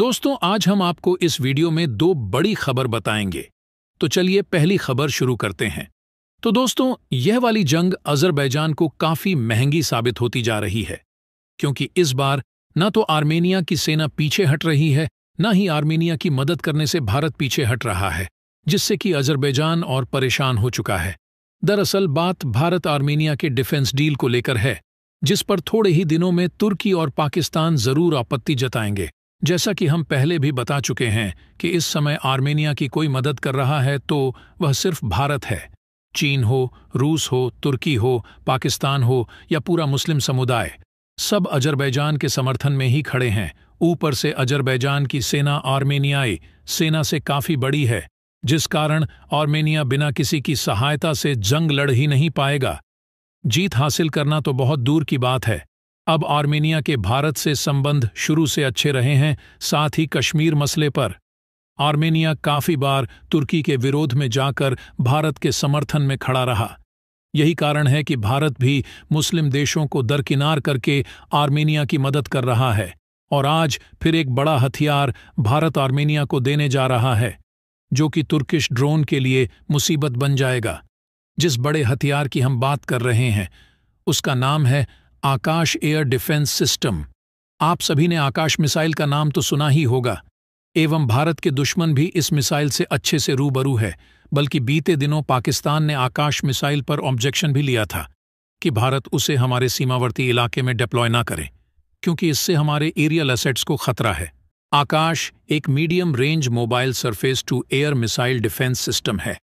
दोस्तों आज हम आपको इस वीडियो में दो बड़ी खबर बताएंगे तो चलिए पहली खबर शुरू करते हैं तो दोस्तों यह वाली जंग अजरबैजान को काफी महंगी साबित होती जा रही है क्योंकि इस बार न तो आर्मेनिया की सेना पीछे हट रही है न ही आर्मेनिया की मदद करने से भारत पीछे हट रहा है जिससे कि अजरबैजान और परेशान हो चुका है दरअसल बात भारत आर्मेनिया के डिफेंस डील को लेकर है जिस पर थोड़े ही दिनों में तुर्की और पाकिस्तान जरूर आपत्ति जताएंगे जैसा कि हम पहले भी बता चुके हैं कि इस समय आर्मेनिया की कोई मदद कर रहा है तो वह सिर्फ भारत है चीन हो रूस हो तुर्की हो पाकिस्तान हो या पूरा मुस्लिम समुदाय सब अजरबैजान के समर्थन में ही खड़े हैं ऊपर से अजरबैजान की सेना आर्मेनियाई सेना से काफी बड़ी है जिस कारण आर्मेनिया बिना किसी की सहायता से जंग लड़ ही नहीं पाएगा जीत हासिल करना तो बहुत दूर की बात है अब आर्मेनिया के भारत से संबंध शुरू से अच्छे रहे हैं साथ ही कश्मीर मसले पर आर्मेनिया काफी बार तुर्की के विरोध में जाकर भारत के समर्थन में खड़ा रहा यही कारण है कि भारत भी मुस्लिम देशों को दरकिनार करके आर्मेनिया की मदद कर रहा है और आज फिर एक बड़ा हथियार भारत आर्मेनिया को देने जा रहा है जो कि तुर्किश ड्रोन के लिए मुसीबत बन जाएगा जिस बड़े हथियार की हम बात कर रहे हैं उसका नाम है आकाश एयर डिफेंस सिस्टम आप सभी ने आकाश मिसाइल का नाम तो सुना ही होगा एवं भारत के दुश्मन भी इस मिसाइल से अच्छे से रूबरू है बल्कि बीते दिनों पाकिस्तान ने आकाश मिसाइल पर ऑब्जेक्शन भी लिया था कि भारत उसे हमारे सीमावर्ती इलाके में डिप्लॉय ना करे क्योंकि इससे हमारे एरियल एसेट्स को खतरा है आकाश एक medium range mobile surface to air missile defence system है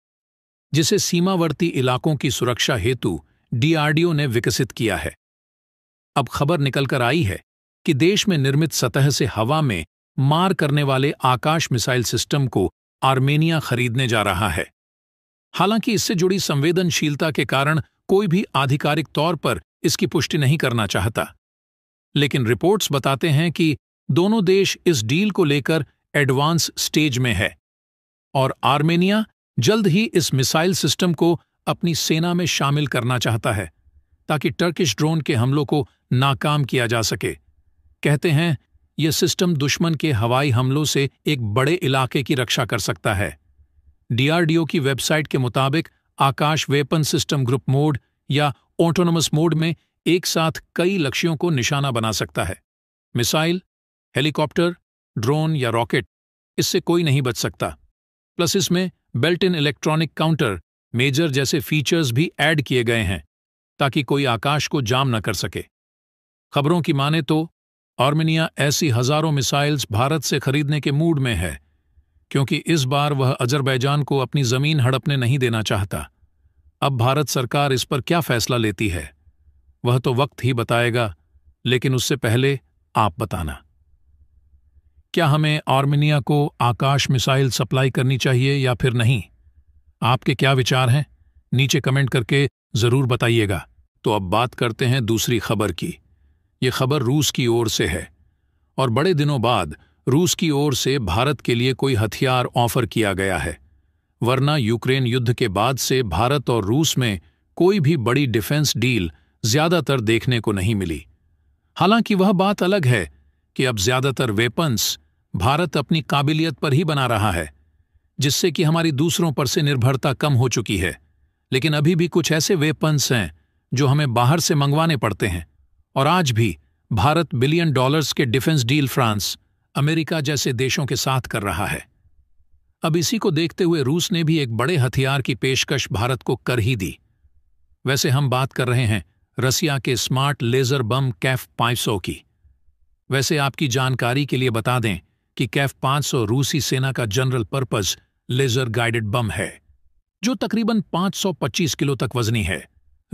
जिसे सीमावर्ती इलाकों की सुरक्षा हेतु डीआरडीओ ने विकसित किया है अब खबर निकलकर आई है कि देश में निर्मित सतह से हवा में मार करने वाले आकाश मिसाइल सिस्टम को आर्मेनिया खरीदने जा रहा है हालांकि इससे जुड़ी संवेदनशीलता के कारण कोई भी आधिकारिक तौर पर इसकी पुष्टि नहीं करना चाहता लेकिन रिपोर्ट्स बताते हैं कि दोनों देश इस डील को लेकर एडवांस स्टेज में है और आर्मेनिया जल्द ही इस मिसाइल सिस्टम को अपनी सेना में शामिल करना चाहता है ताकि टर्किश ड्रोन के हमलों को नाकाम किया जा सके कहते हैं यह सिस्टम दुश्मन के हवाई हमलों से एक बड़े इलाके की रक्षा कर सकता है डीआरडीओ की वेबसाइट के मुताबिक Akash weapon system group mode या ऑटोनोमस मोड में एक साथ कई लक्ष्यों को निशाना बना सकता है मिसाइल हेलीकॉप्टर ड्रोन या रॉकेट इससे कोई नहीं बच सकता प्लस इसमें built in electronic counter measure जैसे फीचर्स भी ऐड किए गए हैं ताकि कोई आकाश को जाम न कर सके खबरों की माने तो आर्मेनिया ऐसी हजारों मिसाइल्स भारत से खरीदने के मूड में है क्योंकि इस बार वह अजरबैजान को अपनी जमीन हड़पने नहीं देना चाहता अब भारत सरकार इस पर क्या फैसला लेती है वह तो वक्त ही बताएगा लेकिन उससे पहले आप बताना क्या हमें आर्मेनिया को आकाश मिसाइल सप्लाई करनी चाहिए या फिर नहीं आपके क्या विचार हैं नीचे कमेंट करके जरूर बताइएगा तो अब बात करते हैं दूसरी खबर की ये खबर रूस की ओर से है और बड़े दिनों बाद रूस की ओर से भारत के लिए कोई हथियार ऑफर किया गया है वरना यूक्रेन युद्ध के बाद से भारत और रूस में कोई भी बड़ी डिफेंस डील ज्यादातर देखने को नहीं मिली हालांकि वह बात अलग है कि अब ज्यादातर वेपन्स भारत अपनी काबिलियत पर ही बना रहा है जिससे कि हमारी दूसरों पर से निर्भरता कम हो चुकी है लेकिन अभी भी कुछ ऐसे वेपन्स हैं जो हमें बाहर से मंगवाने पड़ते हैं और आज भी भारत बिलियन डॉलर्स के डिफेंस डील फ्रांस अमेरिका जैसे देशों के साथ कर रहा है अब इसी को देखते हुए रूस ने भी एक बड़े हथियार की पेशकश भारत को कर ही दी वैसे हम बात कर रहे हैं रसिया के स्मार्ट लेजर बम कैफ 500 की वैसे आपकी जानकारी के लिए बता दें कि कैफ 500 रूसी सेना का general purpose laser guided bomb है जो तकरीबन 525 किलो तक वजनी है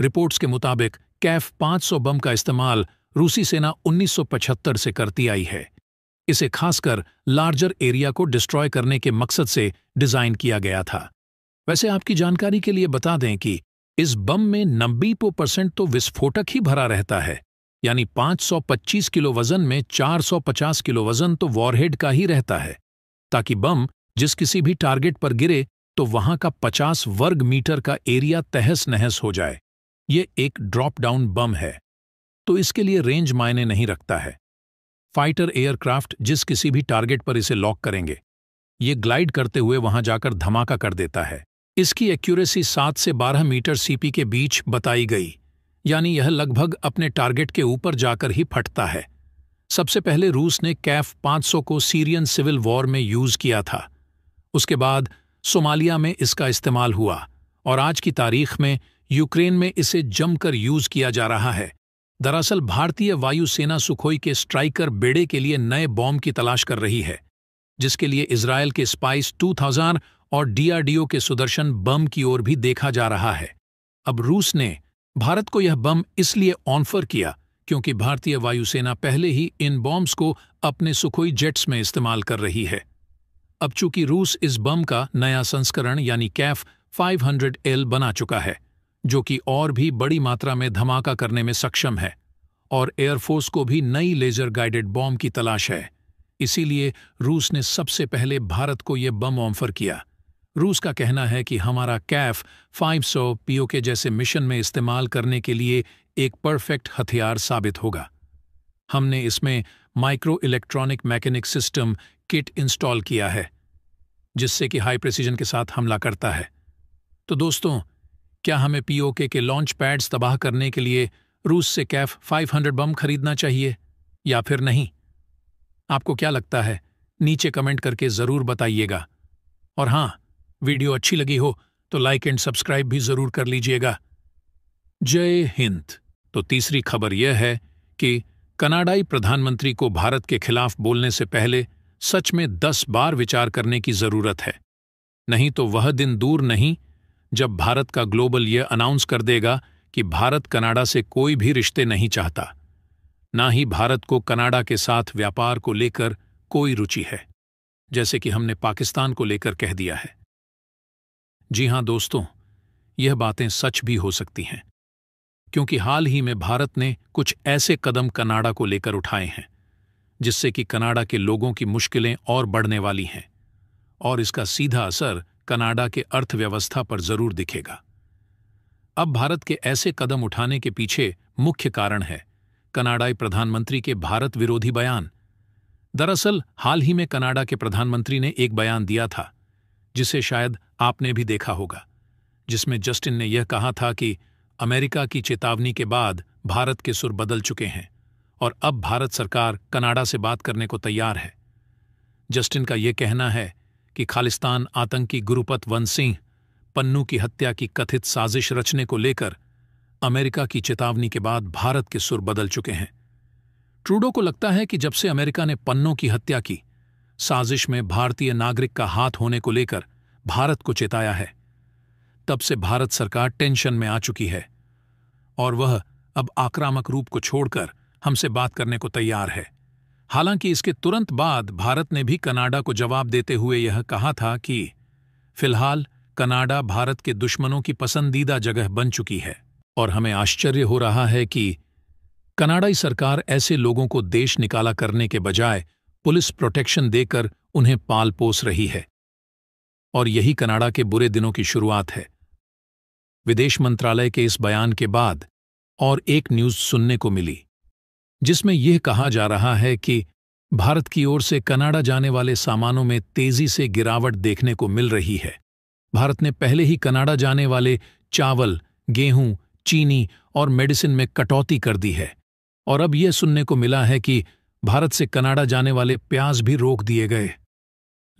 रिपोर्ट्स के मुताबिक कैफ 500 बम का इस्तेमाल रूसी सेना 1975 से करती आई है इसे खासकर लार्जर एरिया को डिस्ट्रॉय करने के मकसद से डिजाइन किया गया था वैसे आपकी जानकारी के लिए बता दें कि इस बम में नब्बीपो परसेंट तो विस्फोटक ही भरा रहता है यानी 525 किलो वजन में 450 किलो वजन तो वॉरहेड का ही रहता है ताकि बम जिस किसी भी टारगेट पर गिरे तो वहां का 50 वर्ग मीटर का एरिया तहस नहस हो जाए ये एक ड्रॉप डाउन बम है तो इसके लिए रेंज मायने नहीं रखता है फाइटर एयरक्राफ्ट जिस किसी भी टारगेट पर इसे लॉक करेंगे ये ग्लाइड करते हुए वहां जाकर धमाका कर देता है इसकी एक्यूरेसी सात से बारह मीटर सीपी के बीच बताई गई यानी यह लगभग अपने टारगेट के ऊपर जाकर ही फटता है सबसे पहले रूस ने कैफ 500 को सीरियन सिविल वॉर में यूज किया था उसके बाद सोमालिया में इसका इस्तेमाल हुआ और आज की तारीख में यूक्रेन में इसे जमकर यूज किया जा रहा है दरअसल भारतीय वायुसेना सुखोई के स्ट्राइकर बेड़े के लिए नए बॉम्ब की तलाश कर रही है जिसके लिए इसराइल के स्पाइस 2000 और डीआरडीओ के सुदर्शन बम की ओर भी देखा जा रहा है अब रूस ने भारत को यह बम इसलिए ऑनफर किया क्योंकि भारतीय वायुसेना पहले ही इन बॉम्ब्स को अपने सुखोई जेट्स में इस्तेमाल कर रही है अब चूंकि रूस इस बम का नया संस्करण यानी कैफ 500 एल बना चुका है जो कि और भी बड़ी मात्रा में धमाका करने में सक्षम है और एयरफोर्स को भी नई लेजर गाइडेड बॉम्ब की तलाश है इसीलिए रूस ने सबसे पहले भारत को यह बम ऑफर किया रूस का कहना है कि हमारा कैफ 500 पीओके जैसे मिशन में इस्तेमाल करने के लिए एक परफेक्ट हथियार साबित होगा हमने इसमें micro electronic mechanic system kit install किया है जिससे कि हाई प्रेसिजन के साथ हमला करता है तो दोस्तों क्या हमें पीओके के लॉन्च पैड्स तबाह करने के लिए रूस से कैफ 500 बम खरीदना चाहिए या फिर नहीं आपको क्या लगता है नीचे कमेंट करके ज़रूर बताइएगा और हां वीडियो अच्छी लगी हो तो लाइक एंड सब्सक्राइब भी ज़रूर कर लीजिएगा जय हिंद तो तीसरी खबर यह है कि कनाडाई प्रधानमंत्री को भारत के खिलाफ बोलने से पहले सच में दस बार विचार करने की जरूरत है नहीं तो वह दिन दूर नहीं जब भारत का ग्लोबल यह अनाउंस कर देगा कि भारत कनाडा से कोई भी रिश्ते नहीं चाहता ना ही भारत को कनाडा के साथ व्यापार को लेकर कोई रुचि है जैसे कि हमने पाकिस्तान को लेकर कह दिया है जी हां दोस्तों यह बातें सच भी हो सकती हैं क्योंकि हाल ही में भारत ने कुछ ऐसे कदम कनाडा को लेकर उठाए हैं जिससे कि कनाडा के लोगों की मुश्किलें और बढ़ने वाली हैं और इसका सीधा असर कनाडा के अर्थव्यवस्था पर जरूर दिखेगा अब भारत के ऐसे कदम उठाने के पीछे मुख्य कारण है कनाडाई प्रधानमंत्री के भारत विरोधी बयान दरअसल हाल ही में कनाडा के प्रधानमंत्री ने एक बयान दिया था जिसे शायद आपने भी देखा होगा जिसमें जस्टिन ने यह कहा था कि अमेरिका की चेतावनी के बाद भारत के सुर बदल चुके हैं और अब भारत सरकार कनाडा से बात करने को तैयार है जस्टिन का यह कहना है कि खालिस्तान आतंकी गुरुपत वन सिंह पन्नू की हत्या की कथित साजिश रचने को लेकर अमेरिका की चेतावनी के बाद भारत के सुर बदल चुके हैं ट्रूडो को लगता है कि जब से अमेरिका ने पन्नों की हत्या की साजिश में भारतीय नागरिक का हाथ होने को लेकर भारत को चेताया है तब से भारत सरकार टेंशन में आ चुकी है और वह अब आक्रामक रूप को छोड़कर हमसे बात करने को तैयार है हालांकि इसके तुरंत बाद भारत ने भी कनाडा को जवाब देते हुए यह कहा था कि फिलहाल कनाडा भारत के दुश्मनों की पसंदीदा जगह बन चुकी है और हमें आश्चर्य हो रहा है कि कनाडाई सरकार ऐसे लोगों को देश निकाला करने के बजाय पुलिस प्रोटेक्शन देकर उन्हें पाल पोस रही है और यही कनाडा के बुरे दिनों की शुरुआत है विदेश मंत्रालय के इस बयान के बाद और एक न्यूज सुनने को मिली जिसमें यह कहा जा रहा है कि भारत की ओर से कनाडा जाने वाले सामानों में तेजी से गिरावट देखने को मिल रही है भारत ने पहले ही कनाडा जाने वाले चावल गेहूं चीनी और मेडिसिन में कटौती कर दी है और अब यह सुनने को मिला है कि भारत से कनाडा जाने वाले प्याज भी रोक दिए गए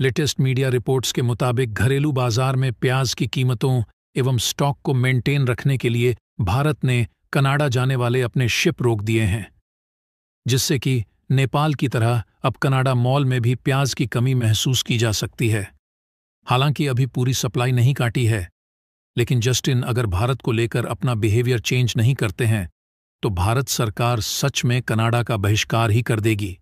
लेटेस्ट मीडिया रिपोर्ट्स के मुताबिक घरेलू बाजार में प्याज की कीमतों एवं स्टॉक को मेंटेन रखने के लिए भारत ने कनाडा जाने वाले अपने शिप रोक दिए हैं जिससे कि नेपाल की तरह अब कनाडा मॉल में भी प्याज की कमी महसूस की जा सकती है हालांकि अभी पूरी सप्लाई नहीं काटी है लेकिन जस्टिन अगर भारत को लेकर अपना बिहेवियर चेंज नहीं करते हैं तो भारत सरकार सच में कनाडा का बहिष्कार ही कर देगी